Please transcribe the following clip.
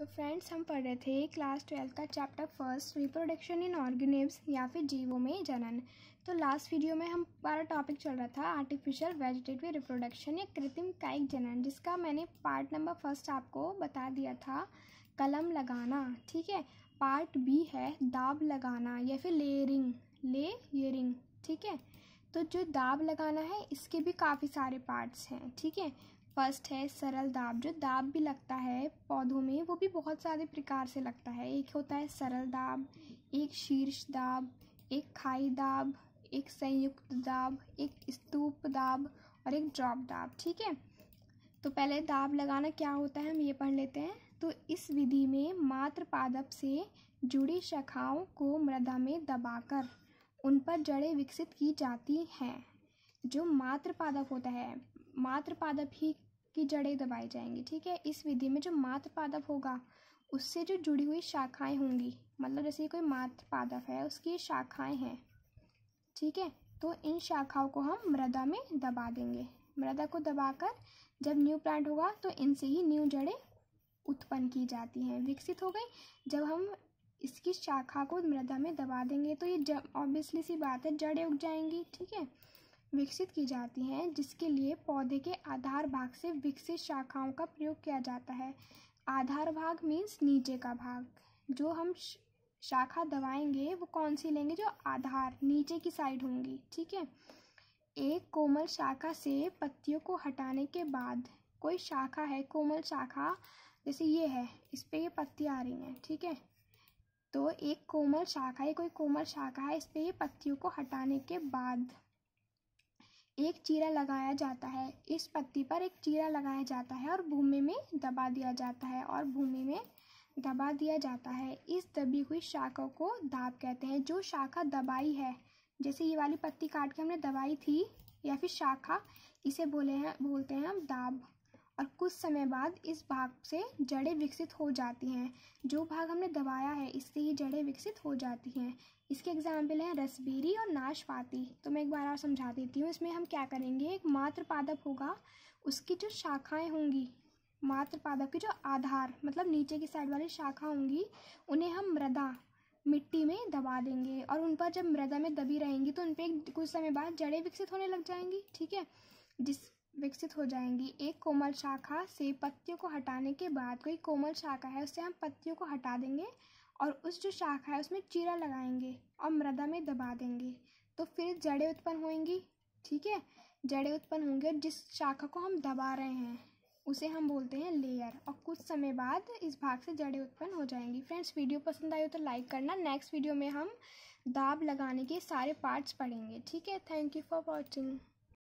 तो फ्रेंड्स हम पढ़ रहे थे क्लास ट्वेल्थ का chapter first reproduction in organisms या फिर जीवों में जनन तो लास्ट वीडियो में हम हमारा टॉपिक चल रहा था आर्टिफिशियल वेजिटेटिव रिप्रोडक्शन या कृत्रिम कायिक जनन जिसका मैंने पार्ट नंबर फर्स्ट आपको बता दिया था कलम लगाना ठीक है पार्ट बी है दाब लगाना या फिर लेयरिंग लेयरिंग ठीक है तो जो दाब लगाना है इसके भी काफ़ी सारे पार्ट्स हैं ठीक है फर्स्ट है सरल दाब जो दाब भी लगता है पौधों में वो भी बहुत सारे प्रकार से लगता है एक होता है सरल दाब एक शीर्ष दाब एक खाई दाब एक संयुक्त दाब एक स्तूप दाब और एक ड्रॉप दाब ठीक है तो पहले दाब लगाना क्या होता है हम ये पढ़ लेते हैं तो इस विधि में मात्र पादप से जुड़ी शाखाओं को मृदा में दबाकर उन पर जड़ें विकसित की जाती हैं जो मात्र पादप होता है मात्र पादप ही की जड़ें दबाई जाएंगी ठीक है इस विधि में जो मात्र पादप होगा उससे जो जुड़ी हुई शाखाएं होंगी मतलब जैसे कोई मात्र पादप है उसकी शाखाएं हैं ठीक है तो इन शाखाओं को हम मृदा में दबा देंगे मृदा को दबाकर जब न्यू प्लांट होगा तो इनसे ही न्यू जड़ें उत्पन्न की जाती हैं विकसित हो गई जब हम इसकी शाखा को मृदा में दबा देंगे तो ये ऑब्वियसली सी बात है जड़ें उग जाएंगी ठीक है विकसित की जाती हैं जिसके लिए पौधे के आधार भाग से विकसित शाखाओं का प्रयोग किया जाता है आधार भाग मीन्स नीचे का भाग जो हम शाखा दबाएंगे वो कौन सी लेंगे जो आधार नीचे की साइड होंगी ठीक है एक कोमल शाखा से पत्तियों को हटाने के बाद कोई शाखा है कोमल शाखा जैसे ये है इस पर ये पत्तियाँ आ रही हैं ठीक है तो एक कोमल शाखा है कोई कोमल शाखा है इस पर ये पत्तियों को हटाने के बाद एक चीरा लगाया जाता है इस पत्ती पर एक चीरा लगाया जाता है और भूमि में दबा दिया जाता है और भूमि में दबा दिया जाता है इस दबी हुई शाखा को दाब कहते हैं जो शाखा दबाई है जैसे ये वाली पत्ती काट के हमने दबाई थी या फिर शाखा इसे बोले हैं बोलते हैं हम दाब और कुछ समय बाद इस भाग से जड़ें विकसित हो जाती हैं जो भाग हमने दबाया है इससे ही जड़ें विकसित हो जाती हैं इसके एग्जाम्पल हैं रसबीरी और नाशपाती तो मैं एक बार और समझा देती हूँ इसमें हम क्या करेंगे एक मात्र पादप होगा उसकी जो शाखाएँ होंगी मात्र पादप की जो आधार मतलब नीचे की साइड वाली शाखा होंगी उन्हें हम मृदा मिट्टी में दबा देंगे और उन पर जब मृदा में दबी रहेंगी तो उन पर कुछ समय बाद जड़ें विकसित होने लग जाएंगी ठीक है जिस विकसित हो जाएंगी एक कोमल शाखा से पत्तियों को हटाने के बाद कोई कोमल शाखा है उससे हम पत्तियों को हटा देंगे और उस जो शाखा है उसमें चीरा लगाएंगे और मृदा में दबा देंगे तो फिर जड़ें उत्पन्न होंगी ठीक है जड़ें उत्पन्न होंगी और जिस शाखा को हम दबा रहे हैं उसे हम बोलते हैं लेयर और कुछ समय बाद इस भाग से जड़ें उत्पन्न हो जाएंगी फ्रेंड्स वीडियो पसंद आई हो तो लाइक करना नेक्स्ट वीडियो में हम दाब लगाने के सारे पार्ट्स पढ़ेंगे ठीक है थैंक यू फॉर वॉचिंग